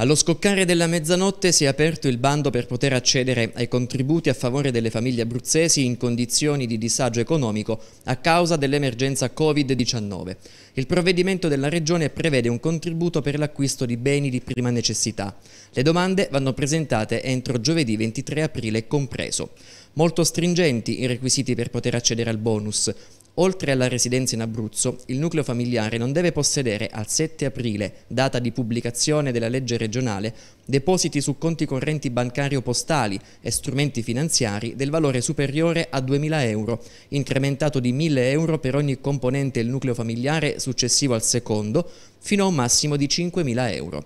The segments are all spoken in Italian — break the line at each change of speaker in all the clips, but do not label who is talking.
Allo scoccare della mezzanotte si è aperto il bando per poter accedere ai contributi a favore delle famiglie abruzzesi in condizioni di disagio economico a causa dell'emergenza Covid-19. Il provvedimento della Regione prevede un contributo per l'acquisto di beni di prima necessità. Le domande vanno presentate entro giovedì 23 aprile compreso. Molto stringenti i requisiti per poter accedere al bonus. Oltre alla residenza in Abruzzo, il nucleo familiare non deve possedere al 7 aprile, data di pubblicazione della legge regionale, depositi su conti correnti bancari o postali e strumenti finanziari del valore superiore a 2.000 euro, incrementato di 1.000 euro per ogni componente del nucleo familiare successivo al secondo, fino a un massimo di 5.000 euro.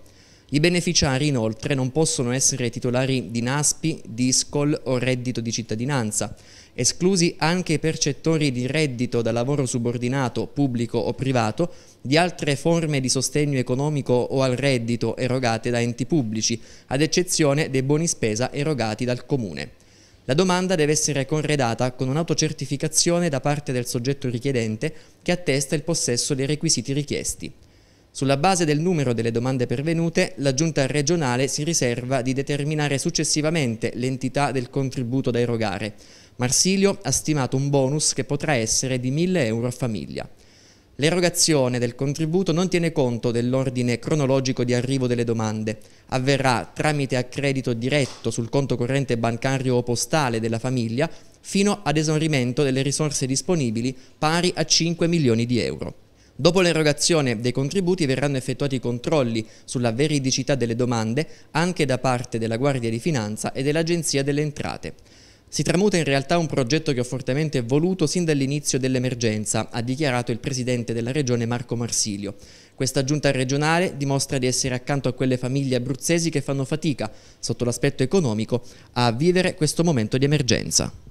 I beneficiari inoltre non possono essere titolari di NASPI, DISCOL o reddito di cittadinanza, esclusi anche i percettori di reddito da lavoro subordinato, pubblico o privato, di altre forme di sostegno economico o al reddito erogate da enti pubblici, ad eccezione dei buoni spesa erogati dal Comune. La domanda deve essere corredata con un'autocertificazione da parte del soggetto richiedente che attesta il possesso dei requisiti richiesti. Sulla base del numero delle domande pervenute, la Giunta regionale si riserva di determinare successivamente l'entità del contributo da erogare. Marsilio ha stimato un bonus che potrà essere di 1000 euro a famiglia. L'erogazione del contributo non tiene conto dell'ordine cronologico di arrivo delle domande. Avverrà tramite accredito diretto sul conto corrente bancario o postale della famiglia fino ad esaurimento delle risorse disponibili pari a 5 milioni di euro. Dopo l'erogazione dei contributi verranno effettuati controlli sulla veridicità delle domande anche da parte della Guardia di Finanza e dell'Agenzia delle Entrate. Si tramuta in realtà un progetto che ho fortemente voluto sin dall'inizio dell'emergenza, ha dichiarato il presidente della regione Marco Marsilio. Questa giunta regionale dimostra di essere accanto a quelle famiglie abruzzesi che fanno fatica, sotto l'aspetto economico, a vivere questo momento di emergenza.